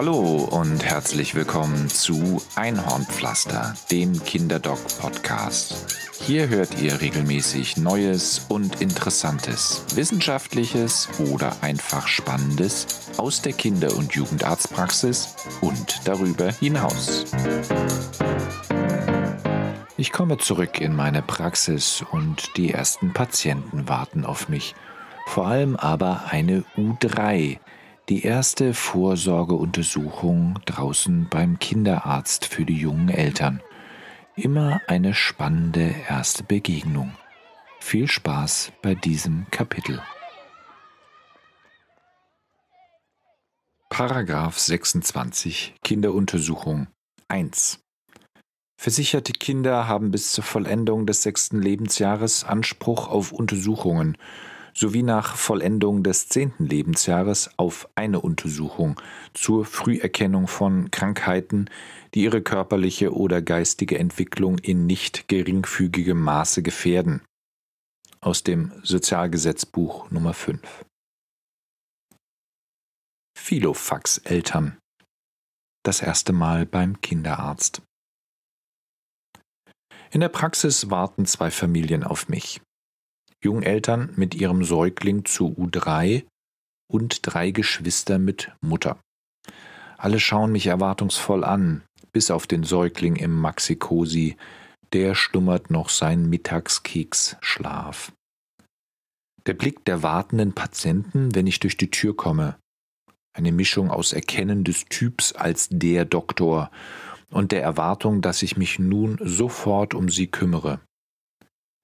Hallo und herzlich willkommen zu Einhornpflaster, dem Kinderdoc-Podcast. Hier hört ihr regelmäßig Neues und Interessantes, Wissenschaftliches oder einfach Spannendes aus der Kinder- und Jugendarztpraxis und darüber hinaus. Ich komme zurück in meine Praxis und die ersten Patienten warten auf mich. Vor allem aber eine U3, die erste Vorsorgeuntersuchung draußen beim Kinderarzt für die jungen Eltern. Immer eine spannende erste Begegnung. Viel Spaß bei diesem Kapitel. Paragraph 26 Kinderuntersuchung 1 Versicherte Kinder haben bis zur Vollendung des sechsten Lebensjahres Anspruch auf Untersuchungen sowie nach Vollendung des zehnten Lebensjahres auf eine Untersuchung zur Früherkennung von Krankheiten, die ihre körperliche oder geistige Entwicklung in nicht geringfügigem Maße gefährden. Aus dem Sozialgesetzbuch Nummer 5. Filofax-Eltern. Das erste Mal beim Kinderarzt. In der Praxis warten zwei Familien auf mich. Jungeltern mit ihrem Säugling zu U3 und drei Geschwister mit Mutter. Alle schauen mich erwartungsvoll an, bis auf den Säugling im Maxikosi, der schlummert noch seinen Mittagskeksschlaf. Der Blick der wartenden Patienten, wenn ich durch die Tür komme, eine Mischung aus Erkennen des Typs als der Doktor und der Erwartung, dass ich mich nun sofort um sie kümmere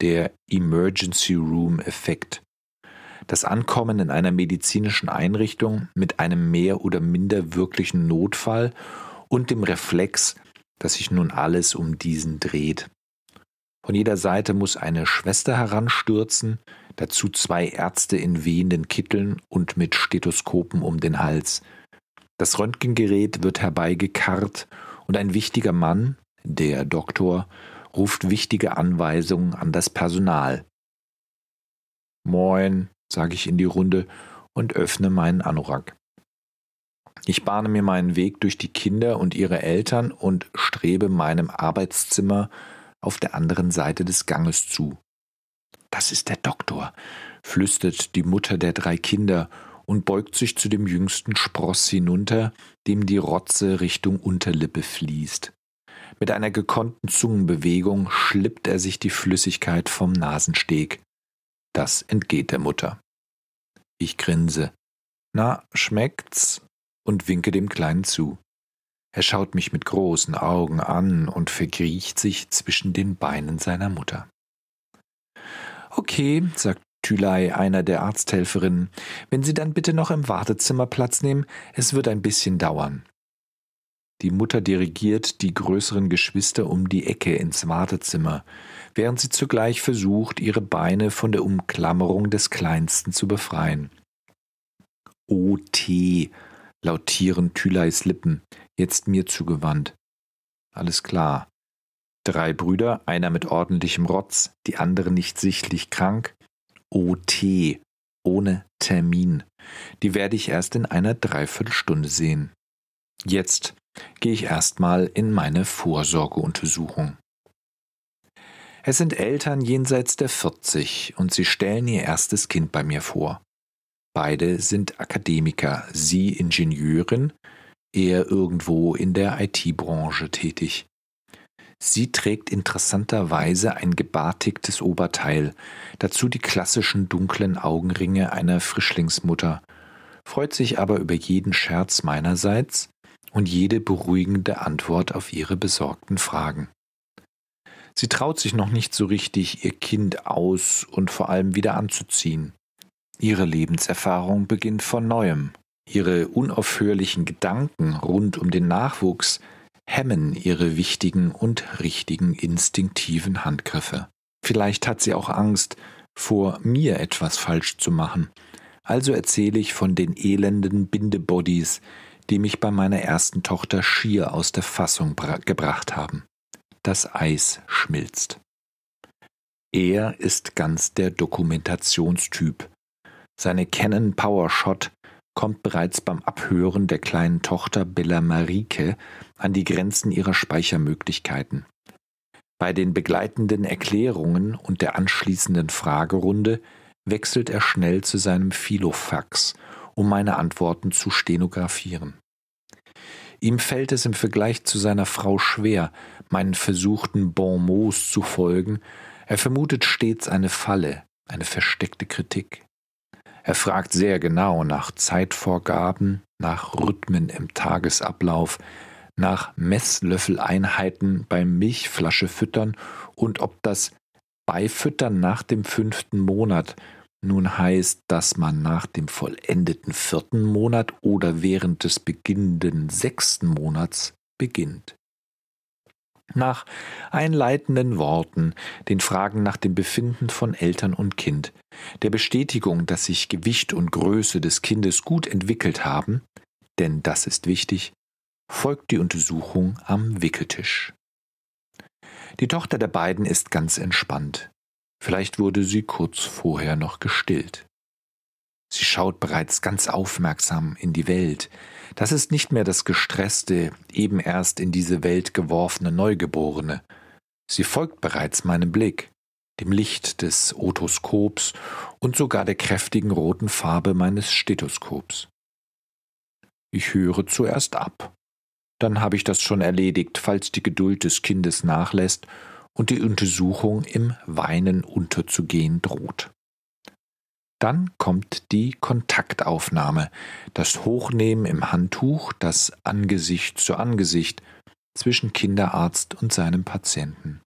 der Emergency Room Effekt. Das Ankommen in einer medizinischen Einrichtung mit einem mehr oder minder wirklichen Notfall und dem Reflex, dass sich nun alles um diesen dreht. Von jeder Seite muss eine Schwester heranstürzen, dazu zwei Ärzte in wehenden Kitteln und mit Stethoskopen um den Hals. Das Röntgengerät wird herbeigekarrt und ein wichtiger Mann, der Doktor, ruft wichtige Anweisungen an das Personal. Moin, sage ich in die Runde und öffne meinen Anorak. Ich bahne mir meinen Weg durch die Kinder und ihre Eltern und strebe meinem Arbeitszimmer auf der anderen Seite des Ganges zu. Das ist der Doktor, flüstert die Mutter der drei Kinder und beugt sich zu dem jüngsten Spross hinunter, dem die Rotze Richtung Unterlippe fließt. Mit einer gekonnten Zungenbewegung schlippt er sich die Flüssigkeit vom Nasensteg. Das entgeht der Mutter. Ich grinse. Na, schmeckt's? und winke dem Kleinen zu. Er schaut mich mit großen Augen an und verkriecht sich zwischen den Beinen seiner Mutter. Okay, sagt Thülei, einer der Arzthelferinnen, wenn Sie dann bitte noch im Wartezimmer Platz nehmen, es wird ein bisschen dauern. Die Mutter dirigiert die größeren Geschwister um die Ecke ins Wartezimmer, während sie zugleich versucht, ihre Beine von der Umklammerung des Kleinsten zu befreien. O T, lautieren Thylais Lippen, jetzt mir zugewandt. Alles klar. Drei Brüder, einer mit ordentlichem Rotz, die andere nicht sichtlich krank. O T, ohne Termin. Die werde ich erst in einer Dreiviertelstunde sehen. Jetzt gehe ich erstmal in meine Vorsorgeuntersuchung. Es sind Eltern jenseits der 40 und sie stellen ihr erstes Kind bei mir vor. Beide sind Akademiker, sie Ingenieurin, er irgendwo in der IT-Branche tätig. Sie trägt interessanterweise ein gebartigtes Oberteil, dazu die klassischen dunklen Augenringe einer Frischlingsmutter, freut sich aber über jeden Scherz meinerseits und jede beruhigende Antwort auf ihre besorgten Fragen. Sie traut sich noch nicht so richtig, ihr Kind aus und vor allem wieder anzuziehen. Ihre Lebenserfahrung beginnt von neuem. Ihre unaufhörlichen Gedanken rund um den Nachwuchs hemmen ihre wichtigen und richtigen instinktiven Handgriffe. Vielleicht hat sie auch Angst, vor mir etwas falsch zu machen. Also erzähle ich von den elenden Bindebodies, die mich bei meiner ersten Tochter schier aus der Fassung gebracht haben. Das Eis schmilzt. Er ist ganz der Dokumentationstyp. Seine Canon Powershot kommt bereits beim Abhören der kleinen Tochter Bella Marike an die Grenzen ihrer Speichermöglichkeiten. Bei den begleitenden Erklärungen und der anschließenden Fragerunde wechselt er schnell zu seinem Filofax um meine Antworten zu stenografieren. Ihm fällt es im Vergleich zu seiner Frau schwer, meinen versuchten Bon mots zu folgen. Er vermutet stets eine Falle, eine versteckte Kritik. Er fragt sehr genau nach Zeitvorgaben, nach Rhythmen im Tagesablauf, nach Messlöffeleinheiten beim Milchflaschefüttern und ob das Beifüttern nach dem fünften Monat nun heißt, dass man nach dem vollendeten vierten Monat oder während des beginnenden sechsten Monats beginnt. Nach einleitenden Worten, den Fragen nach dem Befinden von Eltern und Kind, der Bestätigung, dass sich Gewicht und Größe des Kindes gut entwickelt haben, denn das ist wichtig, folgt die Untersuchung am Wickeltisch. Die Tochter der beiden ist ganz entspannt. Vielleicht wurde sie kurz vorher noch gestillt. Sie schaut bereits ganz aufmerksam in die Welt. Das ist nicht mehr das gestresste, eben erst in diese Welt geworfene Neugeborene. Sie folgt bereits meinem Blick, dem Licht des Otoskops und sogar der kräftigen roten Farbe meines Stethoskops. Ich höre zuerst ab. Dann habe ich das schon erledigt, falls die Geduld des Kindes nachlässt und die Untersuchung im Weinen unterzugehen droht. Dann kommt die Kontaktaufnahme, das Hochnehmen im Handtuch, das Angesicht zu Angesicht zwischen Kinderarzt und seinem Patienten.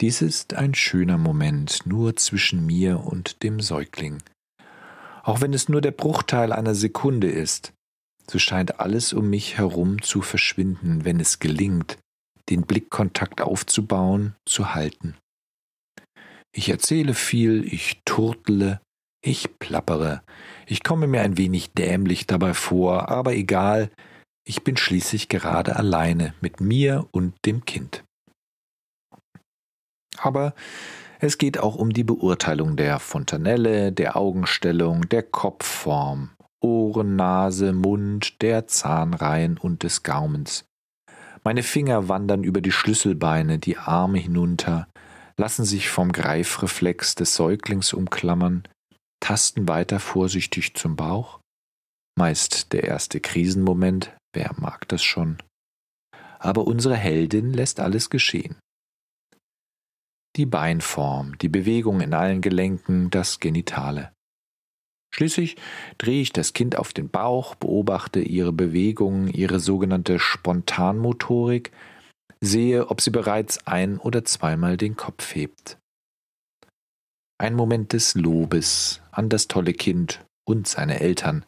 Dies ist ein schöner Moment nur zwischen mir und dem Säugling. Auch wenn es nur der Bruchteil einer Sekunde ist, so scheint alles um mich herum zu verschwinden, wenn es gelingt, den Blickkontakt aufzubauen, zu halten. Ich erzähle viel, ich turtle, ich plappere, ich komme mir ein wenig dämlich dabei vor, aber egal, ich bin schließlich gerade alleine mit mir und dem Kind. Aber es geht auch um die Beurteilung der Fontanelle, der Augenstellung, der Kopfform, Ohren, Nase, Mund, der Zahnreihen und des Gaumens. Meine Finger wandern über die Schlüsselbeine, die Arme hinunter, lassen sich vom Greifreflex des Säuglings umklammern, tasten weiter vorsichtig zum Bauch. Meist der erste Krisenmoment, wer mag das schon? Aber unsere Heldin lässt alles geschehen. Die Beinform, die Bewegung in allen Gelenken, das Genitale. Schließlich drehe ich das Kind auf den Bauch, beobachte ihre Bewegungen, ihre sogenannte Spontanmotorik, sehe, ob sie bereits ein oder zweimal den Kopf hebt. Ein Moment des Lobes an das tolle Kind und seine Eltern,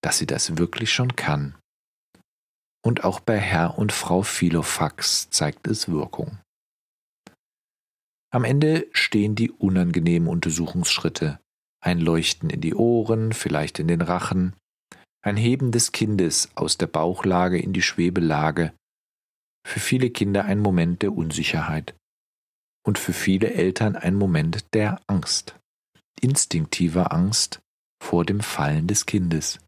dass sie das wirklich schon kann. Und auch bei Herr und Frau Philofax zeigt es Wirkung. Am Ende stehen die unangenehmen Untersuchungsschritte, ein Leuchten in die Ohren, vielleicht in den Rachen, ein Heben des Kindes aus der Bauchlage in die Schwebelage, für viele Kinder ein Moment der Unsicherheit und für viele Eltern ein Moment der Angst, instinktiver Angst vor dem Fallen des Kindes.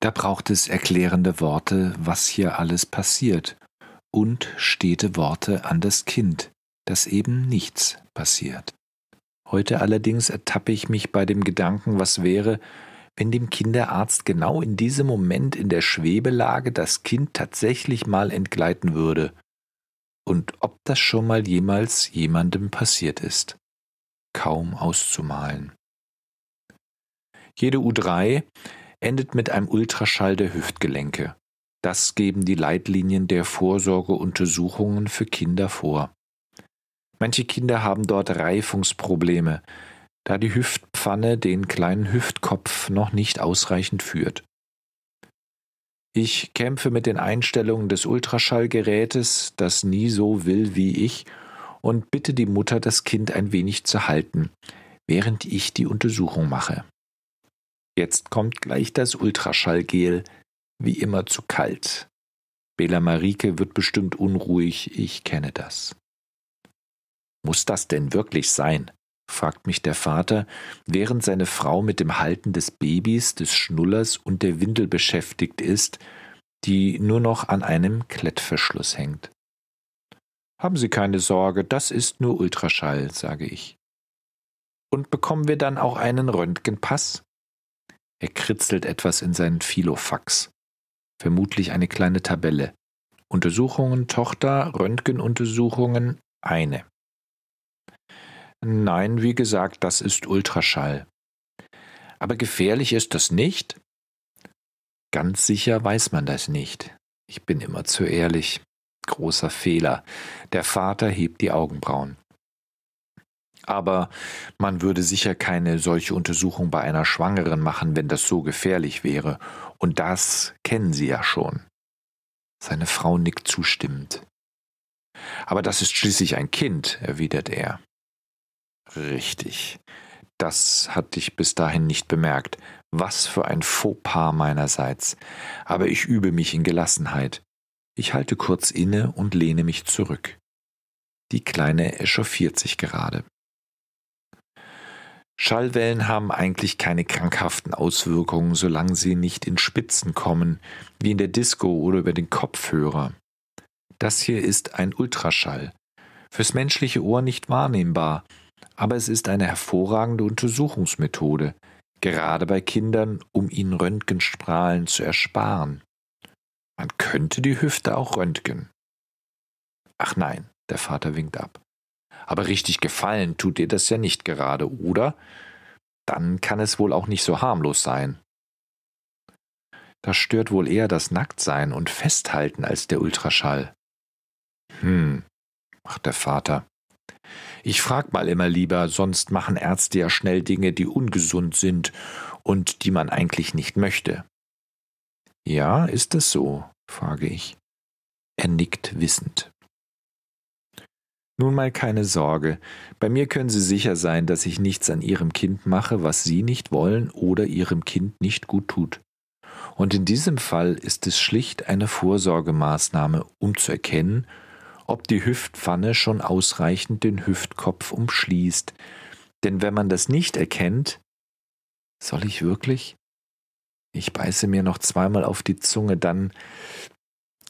Da braucht es erklärende Worte, was hier alles passiert, und stete Worte an das Kind, dass eben nichts passiert. Heute allerdings ertappe ich mich bei dem Gedanken, was wäre, wenn dem Kinderarzt genau in diesem Moment in der Schwebelage das Kind tatsächlich mal entgleiten würde und ob das schon mal jemals jemandem passiert ist. Kaum auszumalen. Jede U3 endet mit einem Ultraschall der Hüftgelenke. Das geben die Leitlinien der Vorsorgeuntersuchungen für Kinder vor. Manche Kinder haben dort Reifungsprobleme, da die Hüftpfanne den kleinen Hüftkopf noch nicht ausreichend führt. Ich kämpfe mit den Einstellungen des Ultraschallgerätes, das nie so will wie ich, und bitte die Mutter, das Kind ein wenig zu halten, während ich die Untersuchung mache. Jetzt kommt gleich das Ultraschallgel, wie immer zu kalt. Bela Marike wird bestimmt unruhig, ich kenne das. Muss das denn wirklich sein? fragt mich der Vater, während seine Frau mit dem Halten des Babys, des Schnullers und der Windel beschäftigt ist, die nur noch an einem Klettverschluss hängt. Haben Sie keine Sorge, das ist nur Ultraschall, sage ich. Und bekommen wir dann auch einen Röntgenpass? Er kritzelt etwas in seinen Filofax. Vermutlich eine kleine Tabelle. Untersuchungen Tochter, Röntgenuntersuchungen eine. Nein, wie gesagt, das ist Ultraschall. Aber gefährlich ist das nicht? Ganz sicher weiß man das nicht. Ich bin immer zu ehrlich. Großer Fehler. Der Vater hebt die Augenbrauen. Aber man würde sicher keine solche Untersuchung bei einer Schwangeren machen, wenn das so gefährlich wäre. Und das kennen Sie ja schon. Seine Frau nickt zustimmend. Aber das ist schließlich ein Kind, erwidert er. Richtig. Das hatte ich bis dahin nicht bemerkt. Was für ein Fauxpas meinerseits. Aber ich übe mich in Gelassenheit. Ich halte kurz inne und lehne mich zurück. Die Kleine echauffiert sich gerade. Schallwellen haben eigentlich keine krankhaften Auswirkungen, solange sie nicht in Spitzen kommen, wie in der Disco oder über den Kopfhörer. Das hier ist ein Ultraschall. Fürs menschliche Ohr nicht wahrnehmbar, aber es ist eine hervorragende Untersuchungsmethode, gerade bei Kindern, um ihnen Röntgenstrahlen zu ersparen. Man könnte die Hüfte auch röntgen. Ach nein, der Vater winkt ab. Aber richtig gefallen tut ihr das ja nicht gerade, oder? Dann kann es wohl auch nicht so harmlos sein. Da stört wohl eher das Nacktsein und Festhalten als der Ultraschall. Hm, macht der Vater. Ich frag mal immer lieber, sonst machen Ärzte ja schnell Dinge, die ungesund sind und die man eigentlich nicht möchte. Ja, ist es so? frage ich. Er nickt wissend. Nun mal keine Sorge, bei mir können Sie sicher sein, dass ich nichts an Ihrem Kind mache, was Sie nicht wollen oder Ihrem Kind nicht gut tut. Und in diesem Fall ist es schlicht eine Vorsorgemaßnahme, um zu erkennen, ob die Hüftpfanne schon ausreichend den Hüftkopf umschließt. Denn wenn man das nicht erkennt, soll ich wirklich? Ich beiße mir noch zweimal auf die Zunge, dann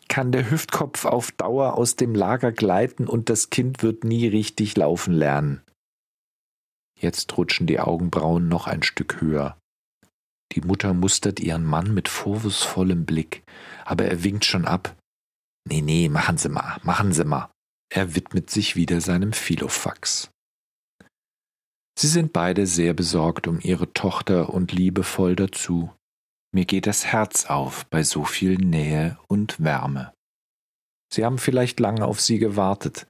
kann der Hüftkopf auf Dauer aus dem Lager gleiten und das Kind wird nie richtig laufen lernen. Jetzt rutschen die Augenbrauen noch ein Stück höher. Die Mutter mustert ihren Mann mit vorwurfsvollem Blick, aber er winkt schon ab. Nee, nee, machen Sie mal, machen Sie mal. Er widmet sich wieder seinem Filofax. Sie sind beide sehr besorgt um ihre Tochter und liebevoll dazu. Mir geht das Herz auf bei so viel Nähe und Wärme. Sie haben vielleicht lange auf sie gewartet.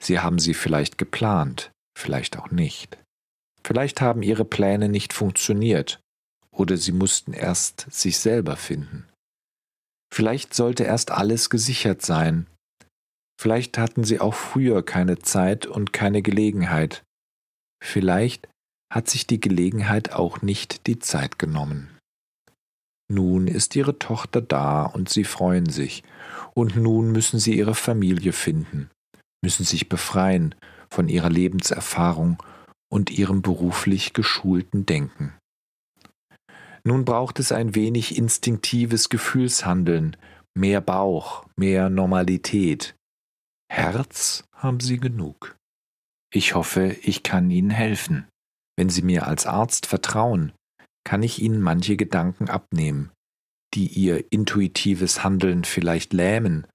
Sie haben sie vielleicht geplant, vielleicht auch nicht. Vielleicht haben ihre Pläne nicht funktioniert oder sie mussten erst sich selber finden. Vielleicht sollte erst alles gesichert sein. Vielleicht hatten sie auch früher keine Zeit und keine Gelegenheit. Vielleicht hat sich die Gelegenheit auch nicht die Zeit genommen. Nun ist ihre Tochter da und sie freuen sich, und nun müssen sie ihre Familie finden, müssen sich befreien von ihrer Lebenserfahrung und ihrem beruflich geschulten Denken. Nun braucht es ein wenig instinktives Gefühlshandeln, mehr Bauch, mehr Normalität. Herz haben Sie genug. Ich hoffe, ich kann Ihnen helfen. Wenn Sie mir als Arzt vertrauen, kann ich Ihnen manche Gedanken abnehmen, die Ihr intuitives Handeln vielleicht lähmen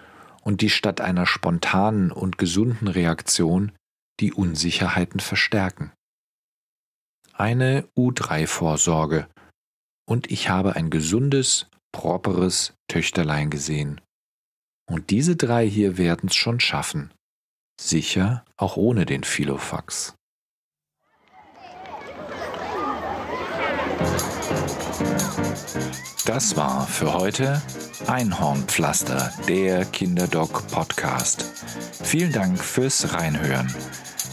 und die statt einer spontanen und gesunden Reaktion die Unsicherheiten verstärken. Eine U3-Vorsorge und ich habe ein gesundes, properes Töchterlein gesehen. Und diese drei hier werden's schon schaffen. Sicher auch ohne den Filofax. Das war für heute Einhornpflaster, der Kinderdoc Podcast. Vielen Dank fürs Reinhören.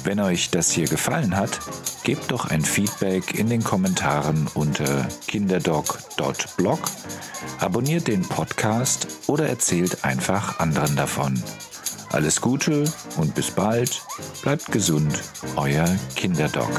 Wenn euch das hier gefallen hat, gebt doch ein Feedback in den Kommentaren unter kinderdoc.blog, abonniert den Podcast oder erzählt einfach anderen davon. Alles Gute und bis bald. Bleibt gesund, euer Kinderdoc.